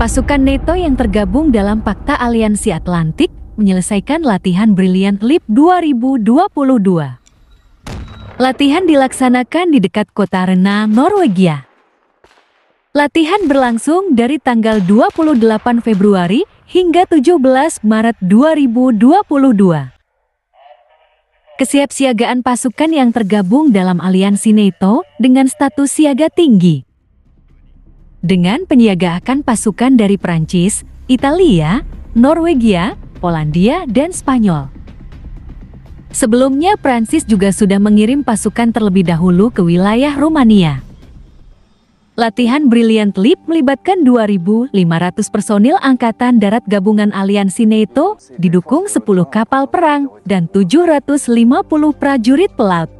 Pasukan NATO yang tergabung dalam Pakta Aliansi Atlantik menyelesaikan latihan Brilliant Leap 2022. Latihan dilaksanakan di dekat kota Rena, Norwegia. Latihan berlangsung dari tanggal 28 Februari hingga 17 Maret 2022. Kesiapsiagaan pasukan yang tergabung dalam aliansi NATO dengan status siaga tinggi dengan penyiagaan pasukan dari Prancis, Italia, Norwegia, Polandia, dan Spanyol. Sebelumnya Prancis juga sudah mengirim pasukan terlebih dahulu ke wilayah Rumania. Latihan Brilliant Leap melibatkan 2.500 personil Angkatan Darat Gabungan Aliansi NATO, didukung 10 kapal perang, dan 750 prajurit pelaut.